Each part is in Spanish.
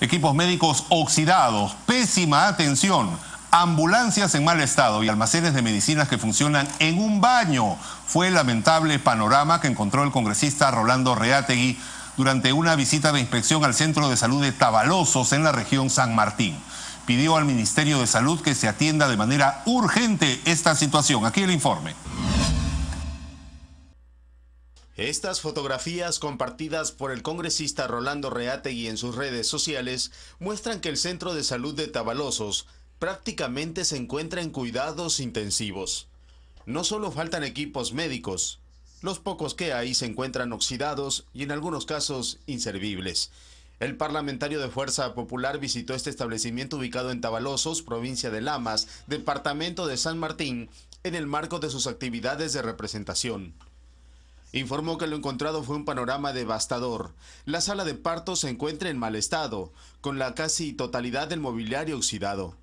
Equipos médicos oxidados, pésima atención, ambulancias en mal estado y almacenes de medicinas que funcionan en un baño. Fue el lamentable panorama que encontró el congresista Rolando Reategui durante una visita de inspección al Centro de Salud de Tabalosos en la región San Martín. Pidió al Ministerio de Salud que se atienda de manera urgente esta situación. Aquí el informe. Estas fotografías compartidas por el congresista Rolando Reategui en sus redes sociales muestran que el Centro de Salud de Tabalosos prácticamente se encuentra en cuidados intensivos. No solo faltan equipos médicos, los pocos que hay se encuentran oxidados y en algunos casos inservibles. El parlamentario de Fuerza Popular visitó este establecimiento ubicado en Tabalosos, provincia de Lamas, departamento de San Martín, en el marco de sus actividades de representación. Informó que lo encontrado fue un panorama devastador. La sala de parto se encuentra en mal estado, con la casi totalidad del mobiliario oxidado.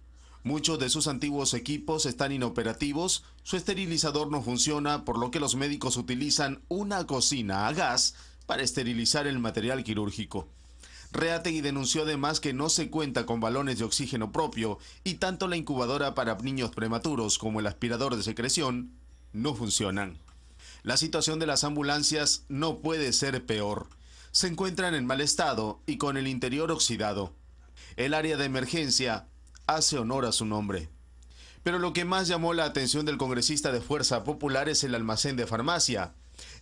Muchos de sus antiguos equipos están inoperativos, su esterilizador no funciona, por lo que los médicos utilizan una cocina a gas para esterilizar el material quirúrgico. Reategui denunció además que no se cuenta con balones de oxígeno propio y tanto la incubadora para niños prematuros como el aspirador de secreción no funcionan. La situación de las ambulancias no puede ser peor. Se encuentran en mal estado y con el interior oxidado. El área de emergencia hace honor a su nombre. Pero lo que más llamó la atención del congresista de Fuerza Popular es el almacén de farmacia.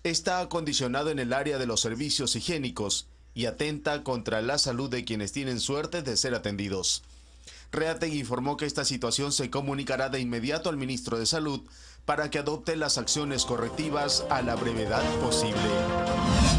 Está acondicionado en el área de los servicios higiénicos y atenta contra la salud de quienes tienen suerte de ser atendidos. Reategui informó que esta situación se comunicará de inmediato al ministro de Salud para que adopte las acciones correctivas a la brevedad posible.